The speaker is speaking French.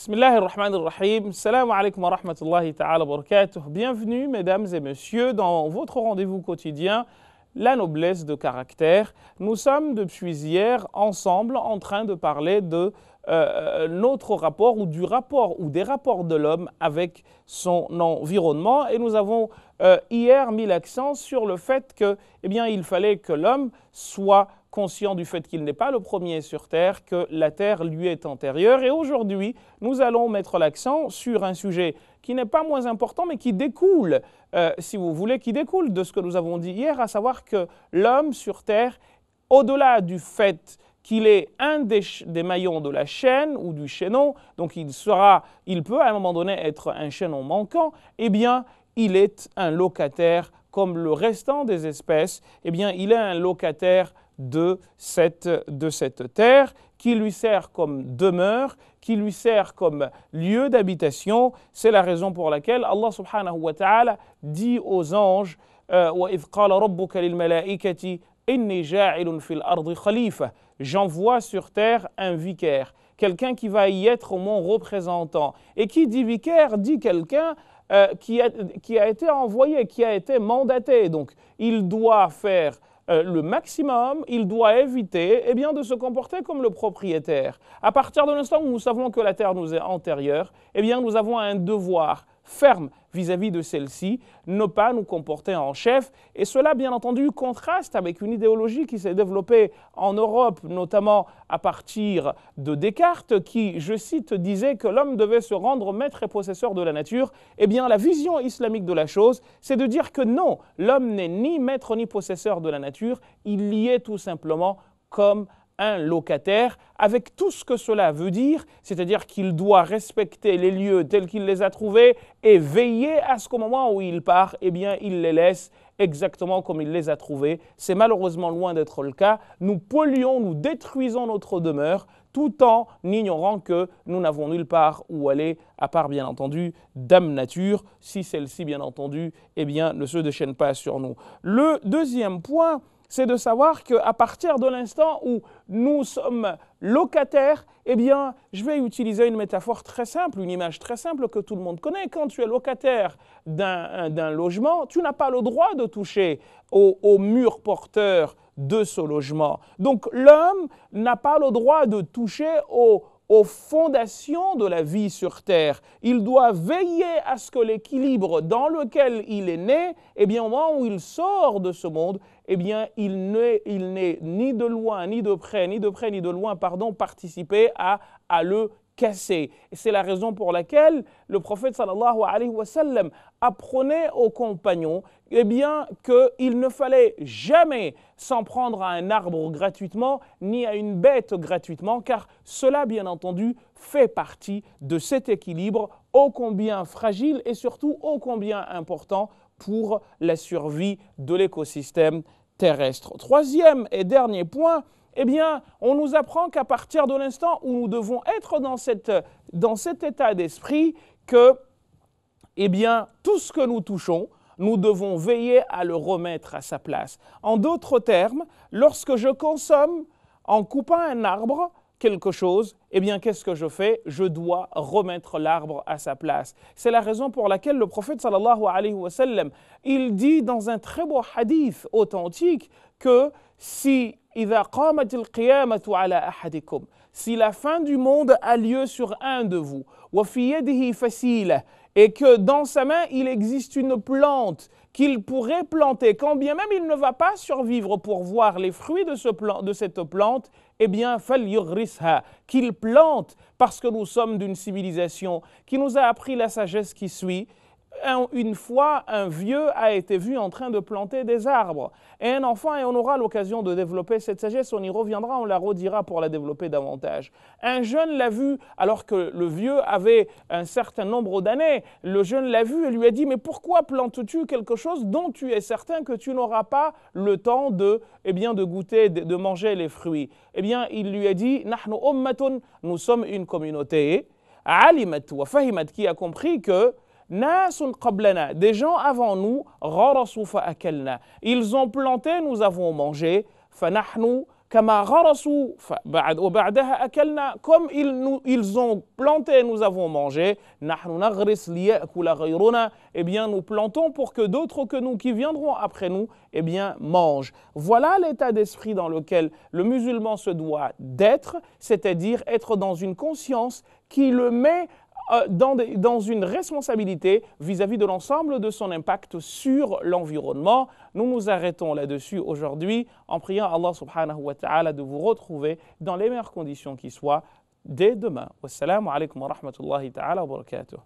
Bismillahirrahmanirrahim. Salam alaikum wa rahmatullahi ta'ala barakatuh. Bienvenue, mesdames et messieurs, dans votre rendez-vous quotidien, la noblesse de caractère. Nous sommes depuis hier ensemble en train de parler de euh, euh, notre rapport ou du rapport ou des rapports de l'homme avec son environnement. Et nous avons euh, hier mis l'accent sur le fait que, eh bien, il fallait que l'homme soit conscient du fait qu'il n'est pas le premier sur Terre, que la Terre lui est antérieure. Et aujourd'hui, nous allons mettre l'accent sur un sujet qui n'est pas moins important, mais qui découle, euh, si vous voulez, qui découle de ce que nous avons dit hier, à savoir que l'homme sur Terre, au-delà du fait qu'il est un des, maillons de la chaîne ou du chaînon, donc il sera, il peut à un moment donné être un chaînon manquant, eh bien, il est un locataire comme le restant des espèces, eh bien, il est un locataire de cette, de cette terre, qui lui sert comme demeure, qui lui sert comme lieu d'habitation. C'est la raison pour laquelle Allah subhanahu wa ta'ala dit aux anges euh, J'envoie sur terre un vicaire, quelqu'un qui va y être mon représentant. Et qui dit vicaire dit quelqu'un euh, qui, a, qui a été envoyé, qui a été mandaté. Donc il doit faire euh, le maximum, il doit éviter eh bien, de se comporter comme le propriétaire. À partir de l'instant où nous savons que la terre nous est antérieure, eh bien, nous avons un devoir ferme vis-à-vis de celle-ci, ne pas nous comporter en chef. Et cela, bien entendu, contraste avec une idéologie qui s'est développée en Europe, notamment à partir de Descartes, qui, je cite, disait que l'homme devait se rendre maître et possesseur de la nature. Eh bien, la vision islamique de la chose, c'est de dire que non, l'homme n'est ni maître ni possesseur de la nature, il y est tout simplement comme un locataire avec tout ce que cela veut dire, c'est-à-dire qu'il doit respecter les lieux tels qu'il les a trouvés et veiller à ce qu'au moment où il part, eh bien, il les laisse exactement comme il les a trouvés. C'est malheureusement loin d'être le cas. Nous polluons, nous détruisons notre demeure tout en ignorant que nous n'avons nulle part où aller, à part bien entendu Dame Nature, si celle-ci bien entendu eh bien, ne se déchaîne pas sur nous. Le deuxième point, c'est de savoir qu'à partir de l'instant où nous sommes locataires, eh bien, je vais utiliser une métaphore très simple, une image très simple que tout le monde connaît. Quand tu es locataire d'un logement, tu n'as pas le droit de toucher au, murs mur porteur de ce logement. Donc l'homme n'a pas le droit de toucher aux fondations de la vie sur terre. Il doit veiller à ce que l'équilibre dans lequel il est né, eh bien, au moment où il sort de ce monde, eh bien, il n'est, il n'est ni de loin, ni de près, ni de près, ni de loin, pardon, participé à, à le casser. c'est la raison pour laquelle le prophète sallallahu alayhi wa sallam apprenait aux compagnons eh bien, qu'il ne fallait jamais s'en prendre à un arbre gratuitement, ni à une bête gratuitement, car cela, bien entendu, fait partie de cet équilibre ô combien fragile et surtout ô combien important pour la survie de l'écosystème terrestre. Troisième et dernier point, eh bien, on nous apprend qu'à partir de l'instant où nous devons être dans, dans cet état d'esprit, que eh bien, tout ce que nous touchons, nous devons veiller à le remettre à sa place. En d'autres termes, lorsque je consomme en coupant un arbre, quelque chose, eh bien qu'est-ce que je fais Je dois remettre l'arbre à sa place. C'est la raison pour laquelle le prophète sallallahu alayhi wa sallam, il dit dans un très beau hadith authentique que si si la fin du monde a lieu sur un de vous, et que dans sa main, il existe une plante qu'il pourrait planter, quand bien même il ne va pas survivre pour voir les fruits de, cette plante, eh bien, qu'il plante, parce que nous sommes d'une civilisation qui nous a appris la sagesse qui suit, une fois, un vieux a été vu en train de planter des arbres. Et un enfant, et on aura l'occasion de développer cette sagesse, on y reviendra, on la redira pour la développer davantage. Un jeune l'a vu, alors que le vieux avait un certain nombre d'années, le jeune l'a vu et lui a dit, mais pourquoi plantes-tu quelque chose dont tu es certain que tu n'auras pas le temps de, eh bien, de goûter, de, manger les fruits Eh bien, il lui a dit, nous sommes une communauté, alimat wa fahimat, qui a compris que des gens avant nous, ils ont planté, nous avons mangé. Comme ils, nous, ils ont planté, nous avons mangé. et eh bien, nous plantons pour que d'autres que nous qui viendront après nous, eh bien, mangent. Voilà l'état d'esprit dans lequel le musulman se doit d'être, c'est-à-dire être dans une conscience qui le met euh, dans, une responsabilité vis-à-vis de l'ensemble de son impact sur l'environnement. Nous nous arrêtons là-dessus aujourd'hui en priant Allah subhanahu wa ta'ala de vous retrouver dans les meilleures conditions qui soient dès demain. Wassalamu alaikum wa rahmatullahi wa barakatuh.